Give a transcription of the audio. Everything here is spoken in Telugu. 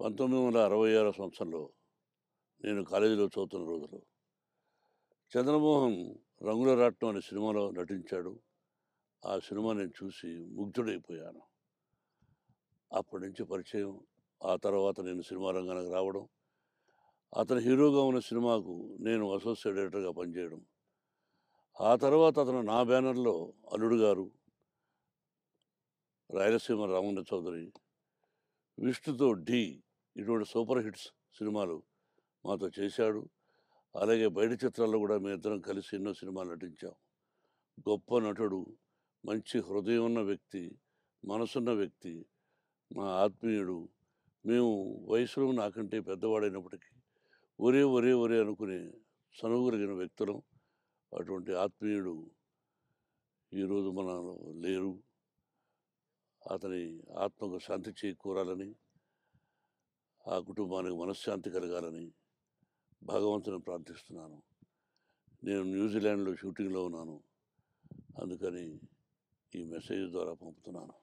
పంతొమ్మిది వందల అరవై ఆరో సంవత్సరంలో నేను కాలేజీలో చదువుతున్న రోజులు చంద్రమోహన్ రంగుల రాట్నం అనే సినిమాలో నటించాడు ఆ సినిమా నేను చూసి ముగ్ధుడైపోయాను అప్పటి నుంచి పరిచయం ఆ తర్వాత నేను సినిమా రంగానికి రావడం అతను హీరోగా ఉన్న సినిమాకు నేను అసోసియేట్ డైరెక్టర్గా పనిచేయడం ఆ తర్వాత అతను నా బ్యానర్లో అల్లుడు గారు రాయలసీమ రామన్న చౌదరి విష్ణుతో డి ఇటువంటి సూపర్ హిట్స్ సినిమాలు మాతో చేశాడు అలాగే బయట చిత్రాల్లో కూడా మీ ఇద్దరం కలిసి ఎన్నో సినిమాలు నటించాం గొప్ప నటుడు మంచి హృదయం ఉన్న వ్యక్తి మనసున్న వ్యక్తి మా ఆత్మీయుడు మేము వయసులో నాకంటే పెద్దవాడైనప్పటికీ ఒరే ఒరే ఒరే అనుకునే చనువుగలిగిన వ్యక్తులం అటువంటి ఆత్మీయుడు ఈరోజు మన లేరు అతని ఆత్మకు శాంతి చేకూరాలని ఆ కుటుంబానికి మనశ్శాంతి కలగాలని భగవంతుని ప్రార్థిస్తున్నాను నేను న్యూజిలాండ్లో షూటింగ్లో ఉన్నాను అందుకని ఈ మెసేజ్ ద్వారా పంపుతున్నాను